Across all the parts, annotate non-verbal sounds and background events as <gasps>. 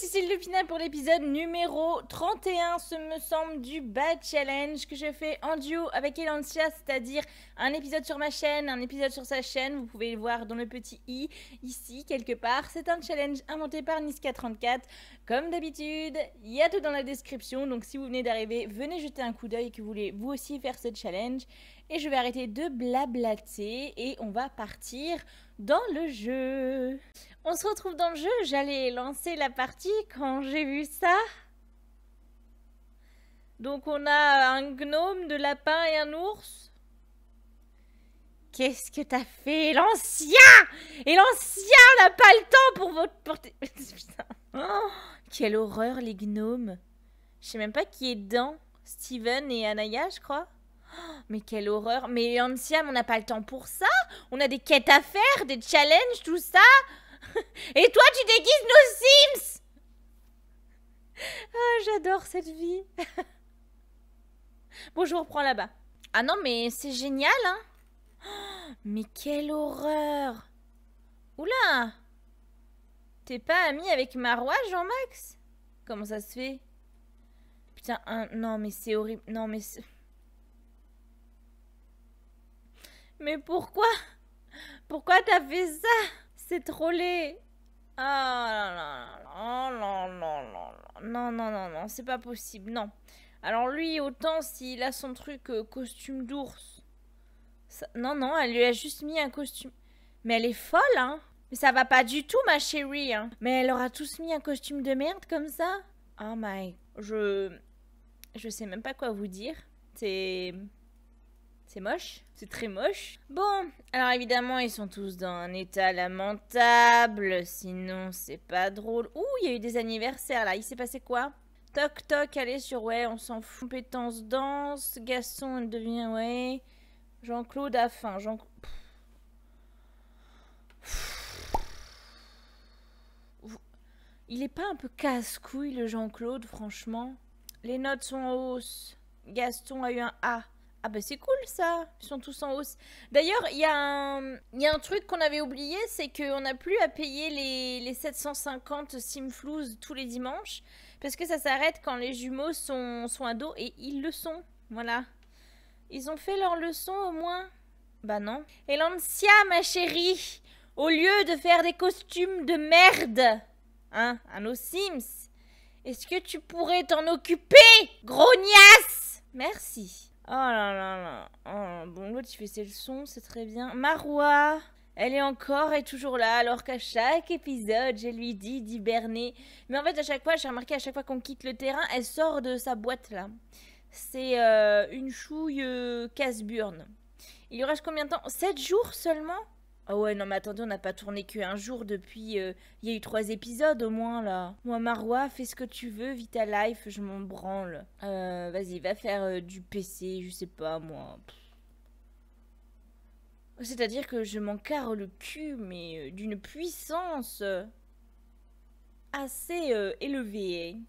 je ici le final pour l'épisode numéro 31, ce me semble, du Bad Challenge que je fais en duo avec Elantia, c'est-à-dire un épisode sur ma chaîne, un épisode sur sa chaîne, vous pouvez le voir dans le petit i, ici, quelque part. C'est un challenge inventé par Niska34, comme d'habitude, il y a tout dans la description, donc si vous venez d'arriver, venez jeter un coup d'œil que vous voulez vous aussi faire ce challenge. Et je vais arrêter de blablater et on va partir dans le jeu. On se retrouve dans le jeu, j'allais lancer la partie quand j'ai vu ça. Donc on a un gnome, de lapin et un ours. Qu'est-ce que t'as fait L'ancien Et l'ancien, n'a pas le temps pour votre portée... <laughs> Putain. Oh, quelle horreur les gnomes. Je sais même pas qui est dedans. Steven et Anaya, je crois. Oh, mais quelle horreur. Mais l'ancien, on n'a pas le temps pour ça. On a des quêtes à faire, des challenges, tout ça. <laughs> Et toi, tu déguises nos Sims ah, J'adore cette vie. <laughs> Bonjour, je reprends là-bas. Ah non, mais c'est génial, hein <gasps> Mais quelle horreur Oula T'es pas ami avec Marois, Jean-Max Comment ça se fait Putain, non, mais c'est horrible. Non, mais... <laughs> Mais pourquoi Pourquoi t'as fait ça c'est trop laid. Ah non, non, non, non, non, non, non, non, non, c'est pas possible, non. Alors lui, autant s'il a son truc euh, costume d'ours. Non, non, elle lui a juste mis un costume. Mais elle est folle, hein Mais ça va pas du tout, ma chérie, hein Mais elle aura tous mis un costume de merde comme ça Oh my... Je... Je sais même pas quoi vous dire. C'est... C'est moche, c'est très moche. Bon, alors évidemment, ils sont tous dans un état lamentable, sinon c'est pas drôle. Ouh, il y a eu des anniversaires là, il s'est passé quoi Toc toc, allez sur ouais, on s'en fout. Compétence danse, Gaston devient ouais. Jean-Claude a faim, Jean. Il est pas un peu casse-couille le Jean-Claude, franchement Les notes sont en hausse. Gaston a eu un A. Ah bah c'est cool ça, ils sont tous en hausse. D'ailleurs, il y, y, a un truc qu'on avait oublié, c'est qu'on n'a plus à payer les, 750 simflouz tous les dimanches, parce que ça s'arrête quand les jumeaux sont, sont ados, et ils le sont, voilà. Ils ont fait leur leçon au moins Bah non. Et Lancia, ma chérie, au lieu de faire des costumes de merde, hein, à nos Sims, est-ce que tu pourrais t'en occuper, grognasse Merci. Oh là là là. Oh, bon, l'autre, il fait ses leçons, c'est très bien. Marois elle est encore et toujours là, alors qu'à chaque épisode, j'ai lui dit d'hiberner. Mais en fait, à chaque fois, j'ai remarqué, à chaque fois qu'on quitte le terrain, elle sort de sa boîte là. C'est euh, une chouille Casburn. Euh, casse-burne. Il y reste combien de temps 7 jours seulement ah ouais, non mais attendez, on n'a pas tourné qu'un jour depuis... Euh, il y a eu trois épisodes au moins là. Moi Marois, fais ce que tu veux, vite life, je m'en branle. Euh, Vas-y, va faire euh, du PC, je sais pas moi. C'est-à-dire que je m'en carre le cul, mais euh, d'une puissance assez élevée. Hein.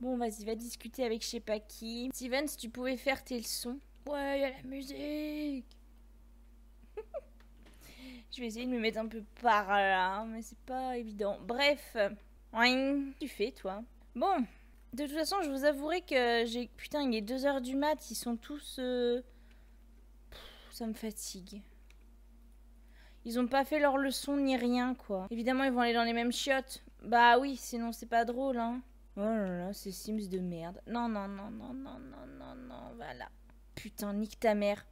Bon, vas-y, va discuter avec je sais pas qui. Steven, si tu pouvais faire tes leçons. Ouais, il y a la musique <laughs> Je vais essayer de me mettre un peu par là, mais c'est pas évident. Bref, ouais, tu fais toi. Bon, de toute façon, je vous avouerai que j'ai... Putain, il est 2h du mat, ils sont tous... Euh, ça me fatigue. Ils ont pas fait leur leçon ni rien, quoi. Évidemment, ils vont aller dans les mêmes chiottes. Bah oui, sinon c'est pas drôle, hein. Oh là là, c'est Sims de merde. Non, non, non, non, non, non, non, non, voilà. Putain, nique ta mère.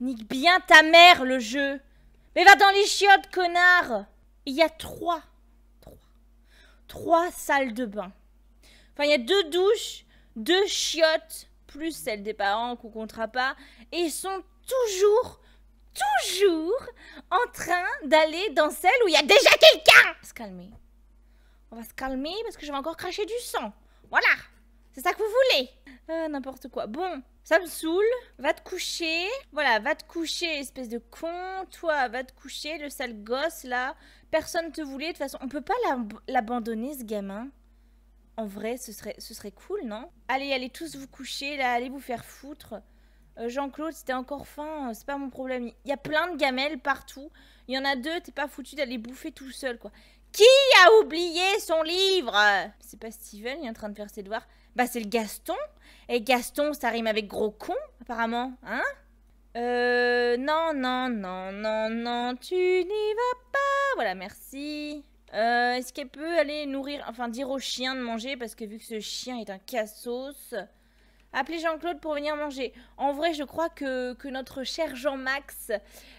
Nique bien ta mère, le jeu mais va dans les chiottes, connard Il y a trois, trois, trois salles de bain. Enfin, il y a deux douches, deux chiottes, plus celle des parents qu'on comptera pas. Et ils sont toujours, toujours en train d'aller dans celle où il y a déjà quelqu'un Se calmer. On va se calmer parce que je vais encore cracher du sang. Voilà, c'est ça que vous voulez. Euh, n'importe quoi. Bon, ça me saoule. Va te coucher. Voilà, va te coucher, espèce de con. Toi, va te coucher, le sale gosse, là. Personne te voulait. De toute façon, on peut pas l'abandonner, ce gamin. En vrai, ce serait, ce serait cool, non Allez, allez tous vous coucher, là. Allez vous faire foutre. Euh, Jean-Claude, c'était encore faim, euh, c'est pas mon problème. Il y a plein de gamelles partout. Il y en a deux, t'es pas foutu d'aller bouffer tout seul, quoi. Qui a oublié son livre C'est pas Steven, il est en train de faire ses devoirs. Bah c'est le Gaston. Et Gaston, ça rime avec gros con, apparemment, hein Euh, non, non, non, non, non, tu n'y vas pas. Voilà, merci. Euh, est-ce qu'elle peut aller nourrir, enfin dire au chien de manger parce que vu que ce chien est un cassos Appelez Jean-Claude pour venir manger. En vrai, je crois que, notre cher Jean-Max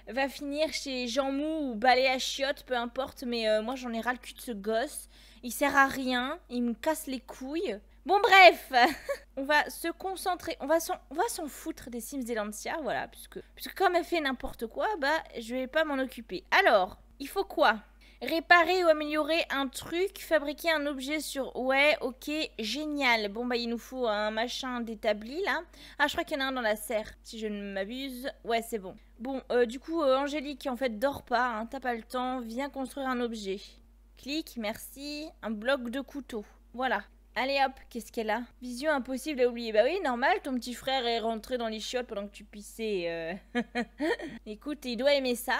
va finir chez Jean-Mou ou Balai à chiottes, peu importe, mais euh, moi j'en ai ras le cul de ce gosse. Il sert à rien, il me casse les couilles. Bon bref, <laughs> on va se concentrer, on va s'en foutre des Sims Lancia, voilà, puisque, comme elle fait n'importe quoi, bah je vais pas m'en occuper. Alors, il faut quoi Réparer ou améliorer un truc, fabriquer un objet sur... Ouais, ok, génial. Bon, bah, il nous faut un machin d'établi, là. Ah, je crois qu'il y en a un dans la serre, si je ne m'abuse. Ouais, c'est bon. Bon, euh, du coup, euh, Angélique, en fait, dort pas, hein, t'as pas le temps. Viens construire un objet. Clique, merci. Un bloc de couteau. Voilà. Allez hop, qu'est-ce qu'elle a Vision impossible à oublier. Bah oui, normal, ton petit frère est rentré dans les chiottes pendant que tu pissais. Euh. <laughs> Écoute, il doit aimer ça.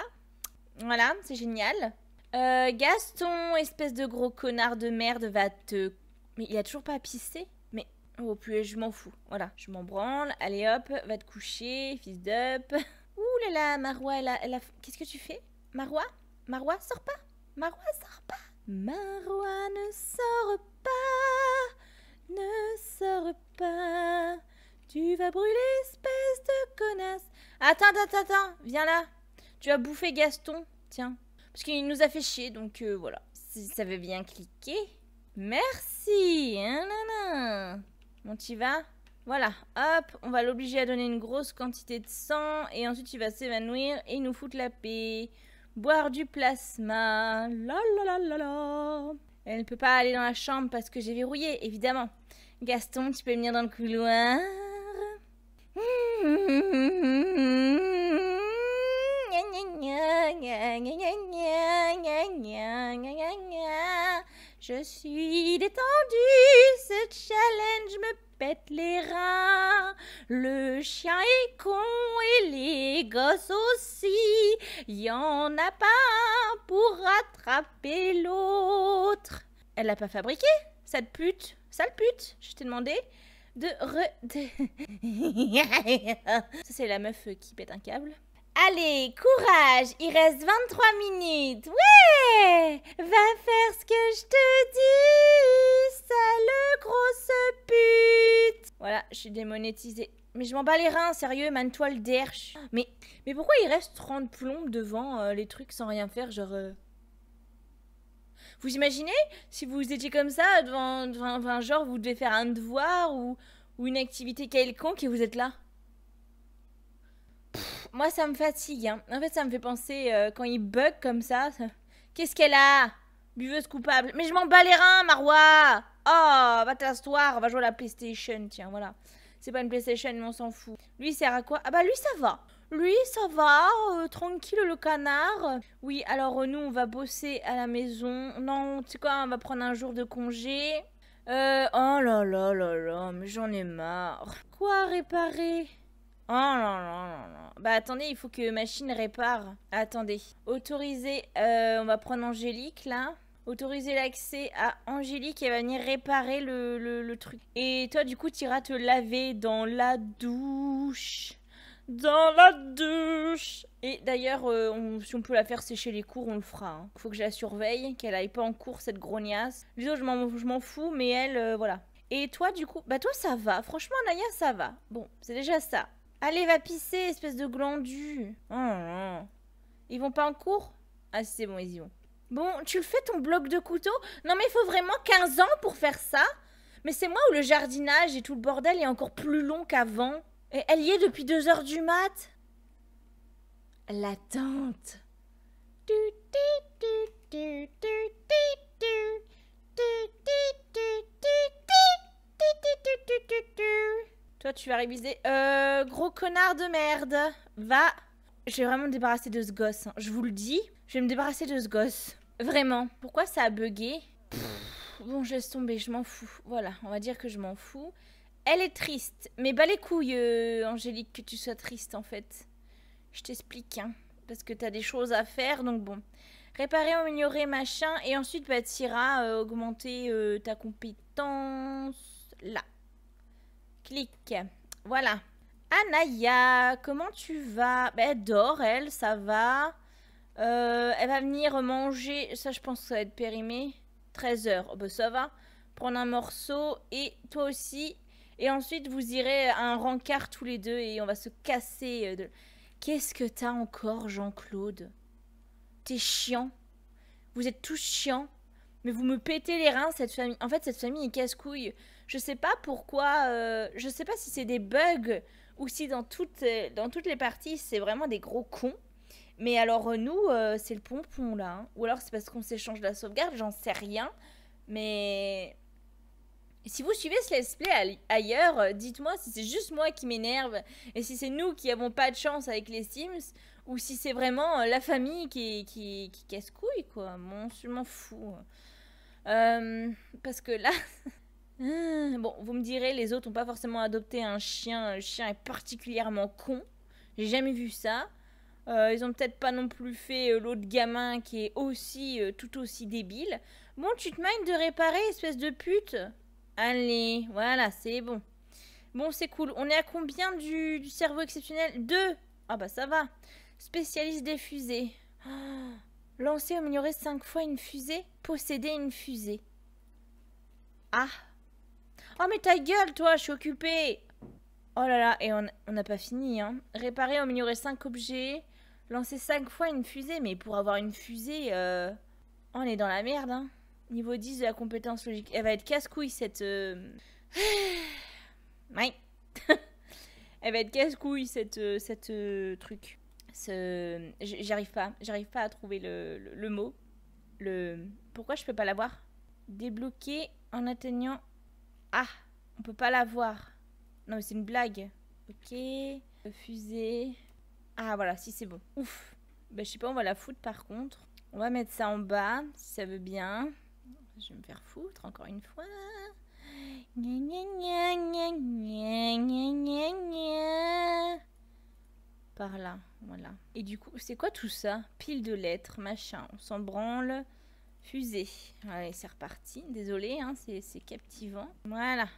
Voilà, c'est génial. Euh, Gaston, espèce de gros connard de merde, va te... Mais il a toujours pas pissé Mais... au oh, plus, je m'en fous. Voilà, je m'en branle. Allez hop, va te coucher, fils d'up. <laughs> Ouh là là, Marois, elle a... Qu'est-ce que tu fais Marois Marois, sors pas Marois, sors pas Marois ne sort pas ne sors pas. Tu vas brûler, espèce de connasse. Attends, attends, attends, viens là. Tu vas bouffer Gaston, tiens. Parce qu'il nous a fait chier, donc euh, voilà. Si ça veut bien cliquer. Merci. Hein, on non. va voilà, hop, on va l'obliger à donner une grosse quantité de sang et ensuite il va s'évanouir et nous foutre la paix. Boire du plasma, la la la la la. Elle ne peut pas aller dans la chambre parce que j'ai verrouillé, évidemment. Gaston, tu peux venir dans le couloir Je suis détendue, ce challenge me pète les reins. Le chien est con et les gosses aussi. Y en a pas pour rattraper l'autre. Elle l'a pas fabriqué, cette pute. Sale pute, je t'ai demandé de re... <laughs> Ça, c'est la meuf qui pète un câble. Allez, courage, il reste 23 minutes. Ouais Va faire ce que je te dis je suis démonétisée. Mais je m'en bats les reins, sérieux, manne-toi le derche. Mais, mais pourquoi il reste 30 plombes devant euh, les trucs sans rien faire, genre... Euh? Vous imaginez Si vous étiez comme ça, devant, devant, genre, vous devez faire un devoir ou, ou une activité quelconque et vous êtes là Moi, ça me fatigue, hein. En fait, ça me fait penser, euh, quand il bug comme ça... ça... Qu'est-ce qu'elle a Buveuse coupable. Mais je m'en bats les reins, Marois Oh, va t'asseoir, on va jouer à la PlayStation, tiens, voilà. C'est pas une PlayStation, mais on s'en fout. Lui, il sert à quoi Ah bah lui, ça va. Lui, ça va, euh, tranquille le canard. Oui, alors nous, on va bosser à la maison. Non, tu sais quoi, on va prendre un jour de congé. Euh, oh là là là là, mais j'en ai marre. Quoi réparer Oh là là là là. Bah attendez, il faut que machine répare. Attendez. Autorisé, euh, on va prendre Angélique là autoriser l'accès à Angélique et va venir réparer le, truc. Et toi, du coup, tu iras te laver dans la douche. Dans la douche Et d'ailleurs, euh, si on peut la faire sécher les cours, on le fera. Hein. Faut que je la surveille, qu'elle aille pas en cours, cette grognasse. je m'en fous, mais elle, euh, voilà. Et toi, du coup, bah toi, ça va. Franchement, Naya, ça va. Bon, c'est déjà ça. Allez, va pisser, espèce de glandu. Oh, oh. Ils vont pas en cours Ah, c'est bon, ils y vont. Bon, tu le fais ton bloc de couteau Non mais il faut vraiment 15 ans pour faire ça Mais c'est moi où le jardinage et tout le bordel est encore plus long qu'avant. Et elle y est depuis 2 heures du mat. La Toi tu vas réviser. Euh, gros connard de merde. Va je vais vraiment me débarrasser de ce gosse. Hein. Je vous le dis, je vais me débarrasser de ce gosse. Vraiment. Pourquoi ça a bugué Bon, je laisse tomber, je m'en fous. Voilà, on va dire que je m'en fous. Elle est triste. Mais bah les couilles, euh, Angélique, que tu sois triste en fait. Je t'explique, hein. Parce que t'as des choses à faire, donc bon. Réparer, améliorer, machin. Et ensuite, bah, t'iras euh, augmenter euh, ta compétence. Là. Clique. Voilà. Anaya, comment tu vas bah, Elle dort, elle, ça va. Euh, elle va venir manger, ça je pense ça va être périmé. 13h, oh, bah, ça va. Prendre un morceau et toi aussi. Et ensuite vous irez à un rencard tous les deux et on va se casser euh, Qu'est-ce que t'as encore Jean-Claude T'es chiant. Vous êtes tous chiants. Mais vous me pétez les reins cette famille. En fait cette famille est casse-couille. Je sais pas pourquoi, euh, je sais pas si c'est des bugs ou si dans toutes, dans toutes les parties c'est vraiment des gros cons. Mais alors nous, euh, c'est le pompon là. Hein. Ou alors c'est parce qu'on s'échange la sauvegarde, j'en sais rien. Mais si vous suivez ce let's play ailleurs, euh, dites-moi si c'est juste moi qui m'énerve et si c'est nous qui avons pas de chance avec les Sims ou si c'est vraiment la famille qui, qui, qui casse couille quoi. Bon, je m'en fous. parce que là... <laughs> Ah, bon, vous me direz, les autres n'ont pas forcément adopté un chien. Le chien est particulièrement con. J'ai jamais vu ça. Euh, ils ont peut-être pas non plus fait euh, l'autre gamin qui est aussi euh, tout aussi débile. Bon, tu te mines de réparer, espèce de pute. Allez, voilà, c'est bon. Bon, c'est cool. On est à combien du, cerveau exceptionnel Deux. Ah bah ça va. Spécialiste des fusées. Ah, lancer ou améliorer cinq fois une fusée. Posséder une fusée. Ah Oh mais ta gueule toi, je suis occupée Oh là là, et on n'a pas fini, hein. Réparer, améliorer 5 objets, lancer 5 fois une fusée, mais pour avoir une fusée, euh, on est dans la merde, hein. Niveau 10 de la compétence logique. Elle va être casse-couille, cette... Euh, <sighs> ouais. <laughs> Elle va être casse-couille, cette, euh, cette truc. Ce... J'arrive pas, j'arrive pas à trouver le, le, le mot. Le... Pourquoi je peux pas l'avoir Débloquer en atteignant ah, on peut pas la voir. Non, mais c'est une blague. Ok. Fusée. Ah, voilà, si c'est bon. Ouf. Bah, je sais pas, on va la foutre par contre. On va mettre ça en bas, si ça veut bien. Je vais me faire foutre encore une fois. Par là, voilà. Et du coup, c'est quoi tout ça Pile de lettres, machin. On s'en branle. Fusée. Allez, c'est reparti. Désolé, hein, c'est captivant. Voilà.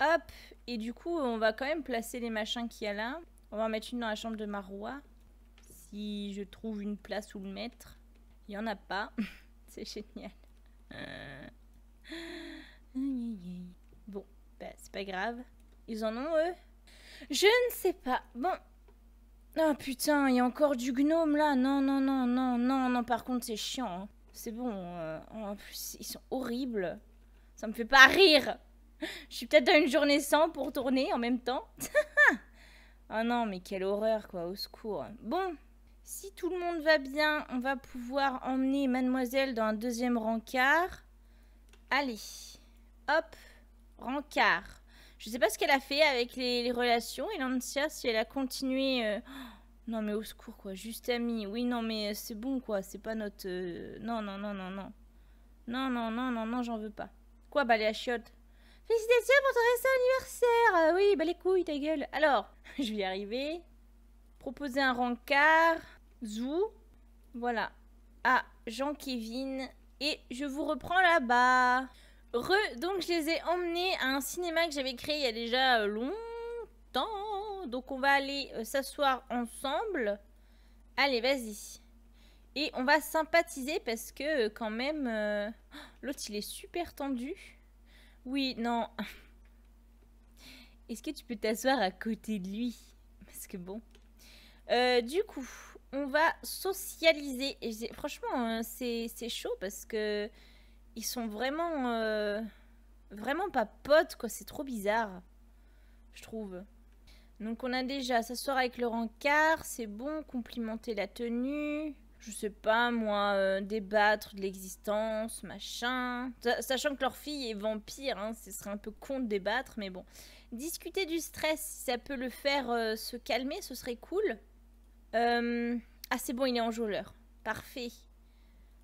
Hop Et du coup, on va quand même placer les machins qu'il y a là. On va en mettre une dans la chambre de Marois. Si je trouve une place où le mettre. Il n'y en a pas. <laughs> c'est génial. <laughs> Bon, bah, c'est pas grave. Ils en ont, eux Je ne sais pas. Bon. Ah oh, putain, il y a encore du gnome là. Non, non, non, non, non, non. Par contre, c'est chiant. Hein. C'est bon, euh, en plus, ils sont horribles. Ça me fait pas rire. Je suis peut-être dans une journée sans pour tourner en même temps. <laughs> ah non, mais quelle horreur, quoi, au secours. Bon, si tout le monde va bien, on va pouvoir emmener mademoiselle dans un deuxième rencard. Allez, hop, rencard. Je sais pas ce qu'elle a fait avec les, relations, et Lancia, si elle a continué... Euh, non mais au secours quoi, juste ami. Oui non mais c'est bon quoi, c'est pas notre... Non non non non non. Non non non non non j'en veux pas. Quoi bah les chiottes Félicitations pour ton récent anniversaire Oui bah les couilles ta gueule. Alors, je vais y arriver. Proposer un rencard. Zou. Voilà. À jean Kevin Et je vous reprends là-bas. Re, donc je les ai emmenés à un cinéma que j'avais créé il y a déjà longtemps donc, on va aller euh, s'asseoir ensemble. Allez, vas-y. Et on va sympathiser parce que euh, quand même... Euh, <gasps> l'autre, il est super tendu. Oui, non. <laughs> Est-ce que tu peux t'asseoir à côté de lui Parce que bon... du coup, on va socialiser. Et franchement, hein, c'est chaud parce que... Ils sont vraiment... Vraiment pas potes, quoi. C'est trop bizarre je trouve. Donc on a déjà s'asseoir avec le rencard, c'est bon, complimenter la tenue, je sais pas moi, euh, débattre de l'existence, machin. Sachant que leur fille est vampire, hein, ce serait un peu con de débattre, mais bon. Discuter du stress, ça peut le faire euh, se calmer, ce serait cool. Euh, ah c'est bon, il est enjôleur. Parfait.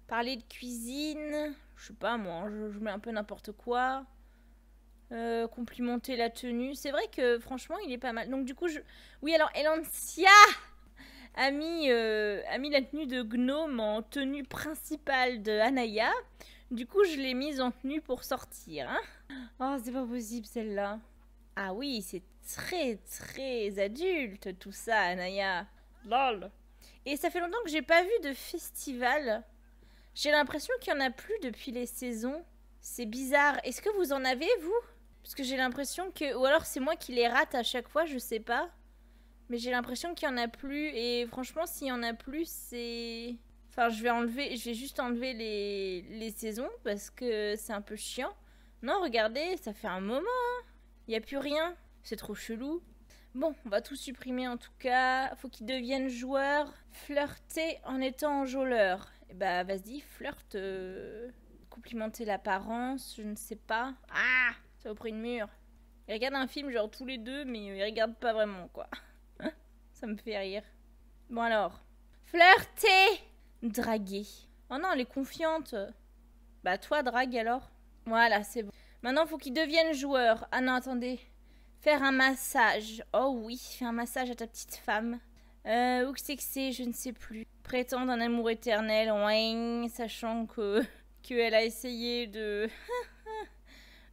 Parler de cuisine, je sais pas moi, je mets un peu n'importe quoi. Euh, complimenter la tenue. C'est vrai que franchement, il est pas mal. Donc du coup, je... oui, alors Elancia a mis, euh, a mis la tenue de gnome en tenue principale de Anaya. Du coup, je l'ai mise en tenue pour sortir. Hein. oh, c'est pas possible celle-là. Ah oui, c'est très très adulte tout ça, Anaya. Lol. Et ça fait longtemps que j'ai pas vu de festival. J'ai l'impression qu'il y en a plus depuis les saisons. C'est bizarre. Est-ce que vous en avez, vous parce que j'ai l'impression que... Ou alors c'est moi qui les rate à chaque fois, je sais pas. Mais j'ai l'impression qu'il y en a plus. Et franchement, s'il y en a plus, c'est... Enfin, je vais enlever, je vais juste enlever les, saisons parce que c'est un peu chiant. Non, regardez, ça fait un moment. Hein. Il n'y a plus rien. C'est trop chelou. Bon, on va tout supprimer en tout cas. Faut qu'ils deviennent joueurs. Flirter en étant enjôleur. et eh bah, vas-y, flirte. Euh, complimenter l'apparence, je ne sais pas. Ah auprès au de mur. Ils regardent un film genre tous les deux, mais ils regarde pas vraiment, quoi. <laughs> ça me fait rire. Bon alors. Flirter Draguer. Oh non, elle est confiante. Bah toi, drague alors. Voilà, c'est bon. Maintenant, faut qu'il devienne joueur. Ah non, attendez. Faire un massage. Oh oui, faire un massage à ta petite femme. Euh, où que c'est que c'est, je ne sais plus. Prétendre un amour éternel, ouais, sachant que <laughs> qu'elle a essayé de... <laughs>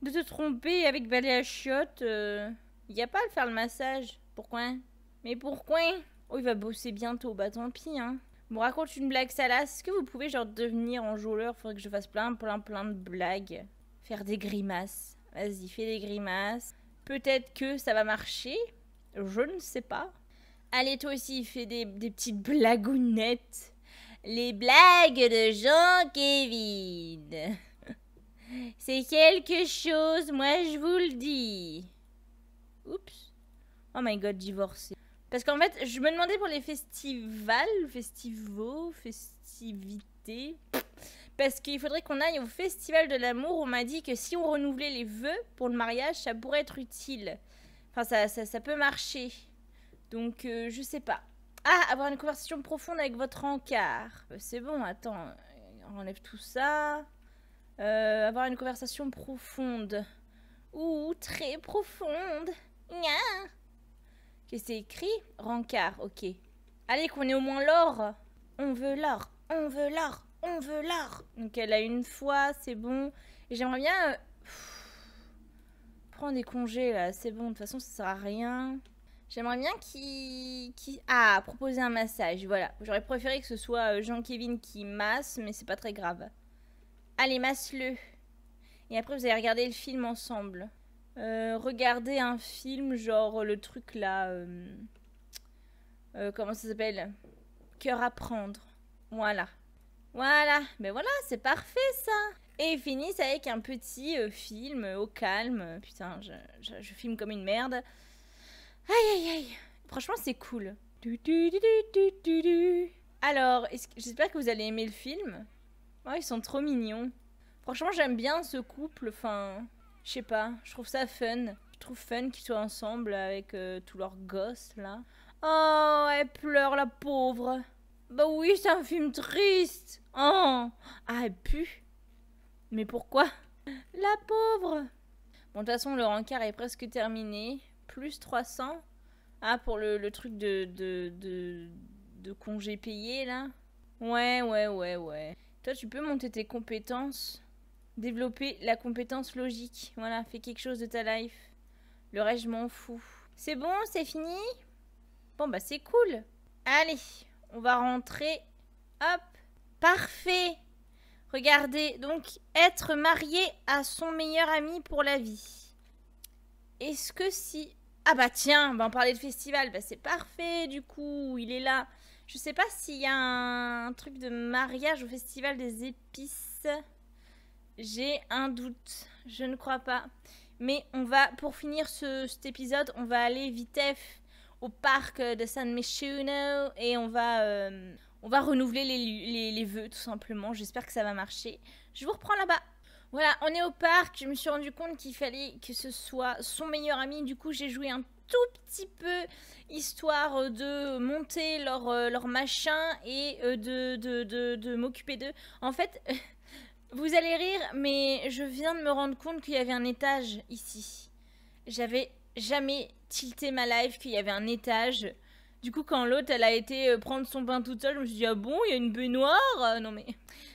de te tromper avec Valéa Chiotte, euh, y a pas à le faire le massage. Pourquoi Mais pourquoi Oh, il va bosser bientôt, bah tant pis, hein. Bon, raconte une blague salace. Est-ce que vous pouvez, genre, devenir enjôleur Faudrait que je fasse plein, plein, plein de blagues. Faire des grimaces. Vas-y, fais des grimaces. Peut-être que ça va marcher. Je ne sais pas. Allez, toi aussi, fais des, petites blagounettes. Les blagues de Jean-Kevin. C'est quelque chose, moi je vous le dis. Oups. Oh my god, divorcé. Parce qu'en fait, je me demandais pour les festivals, festivaux, festivités. Parce qu'il faudrait qu'on aille au festival de l'amour. On m'a dit que si on renouvelait les vœux pour le mariage, ça pourrait être utile. Enfin, ça, ça, peut marcher. Donc, euh, je sais pas. Ah, avoir une conversation profonde avec votre encart. Euh, c'est bon, attends. On enlève tout ça. Euh, avoir une conversation profonde. Ou très profonde. qu'est-ce Que c'est écrit Rancard, ok. Allez, qu'on ait au moins l'or. On veut l'or, on veut l'or, on veut l'or. Donc elle a une fois, c'est bon. Et j'aimerais bien... Euh, prendre des congés, là. C'est bon, de toute façon, ça sert à rien. J'aimerais bien qu'il... ah, proposer un massage, voilà. J'aurais préféré que ce soit euh, jean kevin qui masse, mais c'est pas très grave. Allez, masse-le. Et après, vous allez regarder le film ensemble. Euh, regardez un film, genre le truc là. Euh, euh, comment ça s'appelle Cœur à prendre. Voilà. Voilà. Mais voilà, c'est parfait ça. Et ils finissent avec un petit film au calme. Putain, je, filme comme une merde. Aïe aïe aïe. Franchement, c'est cool. Alors, j'espère que vous allez aimer le film. Oh, ils sont trop mignons. Franchement, j'aime bien ce couple. Enfin, je sais pas, je trouve ça fun. Je trouve fun qu'ils soient ensemble avec euh, tous leurs gosses là. Oh, elle pleure la pauvre. Bah oui, c'est un film triste. Oh, ah, elle pue. Mais pourquoi La pauvre. Bon, de toute façon, le rencard est presque terminé. Plus 300. Ah, pour le, le truc de, de, de, de congé payé là. Ouais, ouais, ouais, ouais. Toi, tu peux monter tes compétences, développer la compétence logique. Voilà, fais quelque chose de ta life. Le reste, je m'en fous. C'est bon, c'est fini Bon, bah c'est cool. Allez, on va rentrer. Hop, parfait. Regardez, donc être marié à son meilleur ami pour la vie. Est-ce que si... Ah bah tiens, bah on parlait de festival, bah c'est parfait du coup, il est là. Je sais pas s'il y a un... truc de mariage au festival des épices. J'ai un doute. Je ne crois pas. Mais on va, pour finir ce, cet épisode, on va aller vitef au parc de San Michino et on va, euh, on va renouveler les, les, les vœux tout simplement. J'espère que ça va marcher. Je vous reprends là-bas. Voilà, on est au parc. Je me suis rendu compte qu'il fallait que ce soit son meilleur ami. Du coup, j'ai joué un tout petit peu, histoire euh, de monter leur, euh, leur machin et euh, de, de, de, m'occuper d'eux. En fait, <laughs> vous allez rire, mais je viens de me rendre compte qu'il y avait un étage ici. J'avais jamais tilté ma life qu'il y avait un étage. Du coup, quand l'autre, elle a été prendre son bain toute seule, je me suis dit, ah bon, il y a une baignoire Non mais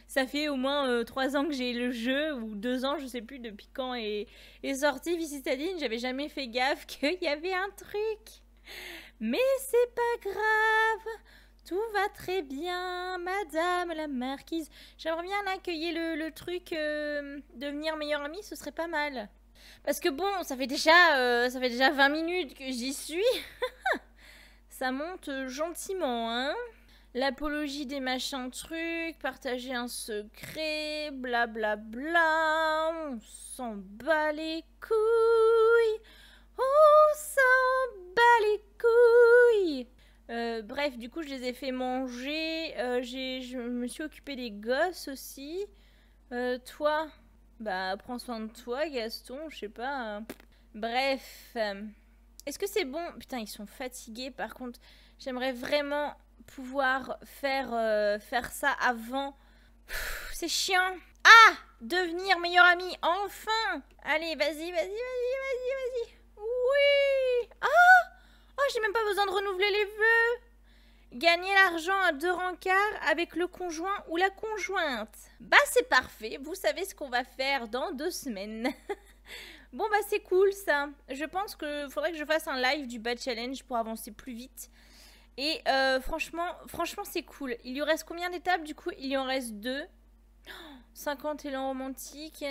ça fait au moins euh, trois ans que j'ai le jeu, ou 2 ans, je sais plus depuis quand est, est sorti Visitadine, j'avais jamais fait gaffe <laughs> qu'il y avait un truc. Mais c'est pas grave, tout va très bien, madame la marquise. J'aimerais bien accueillir le, truc euh, devenir meilleure amie, ce serait pas mal. Parce que bon, ça fait déjà, euh, ça fait déjà 20 minutes que j'y suis. <laughs> ça monte gentiment, hein l'apologie des machins trucs, partager un secret, blablabla, bla bla, on s'en bat les couilles, on s'en bat les couilles. Euh, bref, du coup, je les ai fait manger, euh, je me suis occupée des gosses aussi. Euh, toi, bah prends soin de toi, Gaston, je sais pas. Bref, est-ce que c'est bon Putain, ils sont fatigués par contre. J'aimerais vraiment pouvoir faire, euh, faire ça avant. C'est chiant. Ah Devenir meilleur ami, enfin Allez, vas-y, vas-y, vas-y, vas-y, vas-y. Oui Ah Oh, j'ai même pas besoin de renouveler les vœux. Gagner l'argent à deux rencarts avec le conjoint ou la conjointe. Bah, c'est parfait. Vous savez ce qu'on va faire dans deux semaines. <laughs> bon, bah, c'est cool, ça. Je pense qu'il faudrait que je fasse un live du bad challenge pour avancer plus vite. Et euh, franchement, franchement c'est cool. Il lui reste combien d'étapes du coup Il y en reste deux. 50 <gasps> élans romantiques,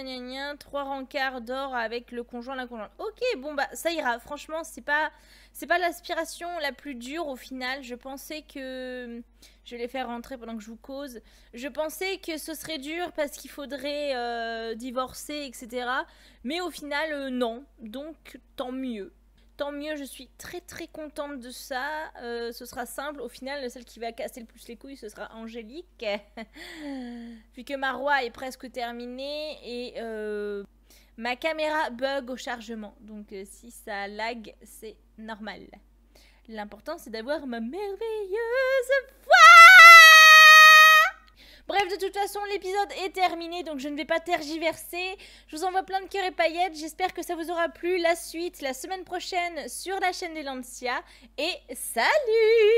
3 rencarts d'or avec le conjoint, la conjointe. Ok, bon bah ça ira. Franchement, c'est pas c'est pas l'aspiration la plus dure au final. Je pensais que je vais les faire rentrer pendant que je vous cause. Je pensais que ce serait dur parce qu'il faudrait euh, divorcer, etc. Mais au final, euh, non. Donc tant mieux. Tant mieux, je suis très très contente de ça. Euh, ce sera simple. Au final, celle qui va casser le plus les couilles, ce sera Angélique. Puisque <laughs> que ma roi est presque terminée et euh, ma caméra bug au chargement. Donc euh, si ça lag, c'est normal. L'important, c'est d'avoir ma merveilleuse voix. Bref, de toute façon, l'épisode est terminé, donc je ne vais pas tergiverser. Je vous envoie plein de cœurs et paillettes. J'espère que ça vous aura plu. La suite, la semaine prochaine, sur la chaîne des Lancia. Et salut